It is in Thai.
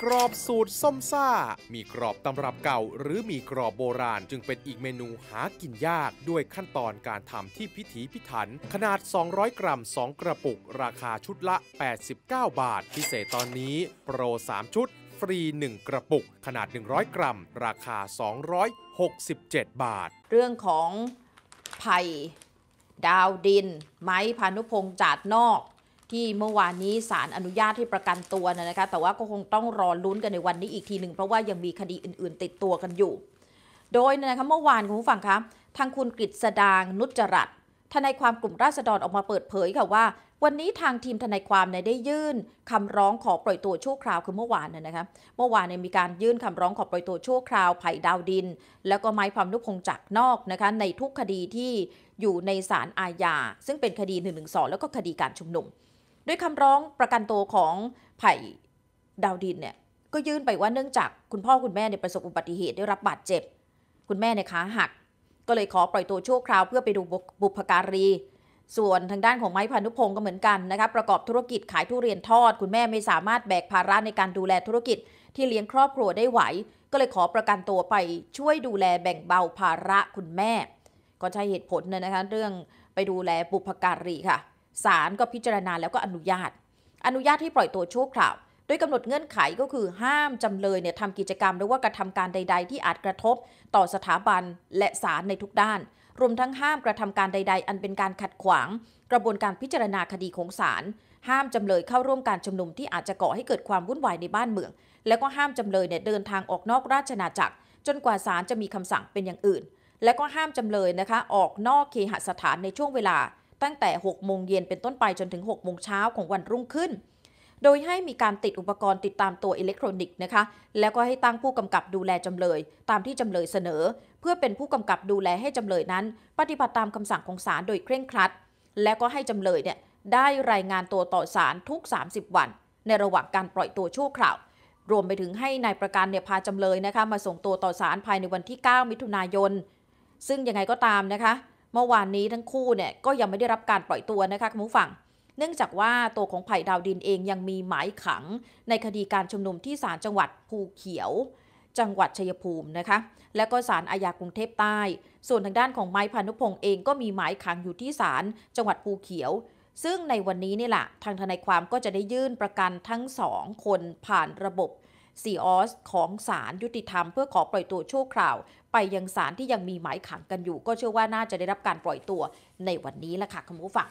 กรอบสูตรส้มซ่า มีกรอบตำรับเก่าหรือมีกรอบโบราณ จึงเป็นอีกเมนูหากินยากด้วยขั้นตอนการทำที่พิถีพิถัน ขนาด 200 กรัม 2 กระปุก ราคาชุดละ 89 บาท พิเศษตอนนี้โปร 3 ชุด ฟรี 1 กระปุก ขนาด 100 กรัม ราคา 267 บาท เรื่องของไผ่ดาวดิน ไม้พานุพงศ์จาดนอกที่เมื่อวานนี้ศาลอนุญาตให้ประกันตัวนะคะ แต่ว่าก็คงต้องรอลุ้นกันในวันนี้อีกทีหนึ่งเพราะว่ายังมีคดีอื่นๆติดตัวกันอยู่ โดยนะคะเมื่อวานคุณผู้ฟังคะ ทางคุณกฤษดางนุจรัตทนายความกลุ่มราษฎรออกมาเปิดเผยค่ะว่า วันนี้ทางทีมทนายความเนี่ยได้ยื่นคำร้องขอปล่อยตัวชั่วคราวคือเมื่อวานน่นะคะ เมื่อวานเนี่ยมีการยื่นคำร้องขอปล่อยตัวชั่วคราวไผ่ดาวดิน แล้วก็ไม้ความนุพงจักนอกนะคะในทุกคดีที่อยู่ในศาลอาญา ซึ่งเป็นคดี1นึแล้วก็คดีการชุมนุมด้วยคำร้องประกันตัวของไผ่ดาวดิน เนี่ย ก็ยื่นไปว่าเนื่องจากคุณพ่อคุณแม่เนี่ยประสบอุบัติเหตุได้รับบาดเจ็บ คุณแม่เนี่ยขาหัก ก็เลยขอปล่อยตัวชั่วคราวเพื่อไปดูบุพการี ส่วนทางด้านของไม้พานุพงศ์ก็เหมือนกันนะคะประกอบธุรกิจขายทุเรียนทอด คุณแม่ไม่สามารถแบกภาระในการดูแลธุรกิจ ที่เลี้ยงครอบครัวได้ไหว ก็เลยขอประกันตัวไปช่วยดูแลแบ่งเบาภาระคุณแม่ ก็ใช้เหตุผลเนี่ยนะคะเรื่องไปดูแลบุพการีค่ะศาลก็พิจารณาแล้วก็อนุญาต อนุญาตให้ปล่อยตัวชั่วคราวโดยกำหนดเงื่อนไขก็คือห้ามจำเลยเนี่ยทำกิจกรรมหรือว่ากระทำการใดๆที่อาจกระทบ ต่อสถาบันและศาลในทุกด้าน รวมทั้งห้ามกระทำการใด ๆ อันเป็นการขัดขวางกระบวนการพิจารณาคดีของศาลห้ามจำเลยเข้าร่วมการชุมนุมที่อาจจะก่อให้เกิดความวุ่นวายในบ้านเมือง และก็ห้ามจำเลยเนี่ยเดินทางออกนอกราชนาจักร จนกว่าศาลจะมีคำสั่งเป็นอย่างอื่น และก็ห้ามจำเลยนะคะออกนอกเคหสถานในช่วงเวลาตั้งแต่ 6 โมงเย็นเป็นต้นไป จนถึง 6 โมงเช้าของวันรุ่งขึ้น โดยให้มีการติดอุปกรณ์ติดตามตัวอิเล็กทรอนิกส์นะคะ แล้วก็ให้ตั้งผู้กำกับดูแลจำเลย ตามที่จำเลยเสนอ เพื่อเป็นผู้กำกับดูแลให้จำเลยนั้น ปฏิบัติตามคำสั่งของศาลโดยเคร่งครัด และก็ให้จำเลยเนี่ยได้รายงานตัวต่อศาลทุก 30 วัน ในระหว่างการปล่อยตัวชั่วคราว รวมไปถึงให้นายประกันเนี่ยพาจำเลยนะคะมาส่งตัวต่อศาลภายในวันที่ 9 มิถุนายน ซึ่งยังไงก็ตามนะคะเมื่อวานนี้ทั้งคู่เนี่ยก็ยังไม่ได้รับการปล่อยตัวนะคะคุณผู้ฟัง เนื่องจากว่าตัวของไผ่ดาวดินเองยังมีหมายขัง ในคดีการชุมนุมที่ศาลจังหวัดภูเขียว จังหวัดชัยภูมินะคะ และก็ศาลอาญากรุงเทพใต้ ส่วนทางด้านของไม้พานุพงศ์เองก็มีหมายขังอยู่ที่ศาลจังหวัดภูเขียว ซึ่งในวันนี้นี่แหละทางทนายความก็จะได้ยื่นประกันทั้งสองคนผ่านระบบซีออสของศาลยุติธรรมเพื่อขอปล่อยตัวชั่วคราว ไปยังศาลที่ยังมีหมายขังกันอยู่ ก็เชื่อว่าน่าจะได้รับการปล่อยตัว ในวันนี้ละค่ะคุณผู้ฟัง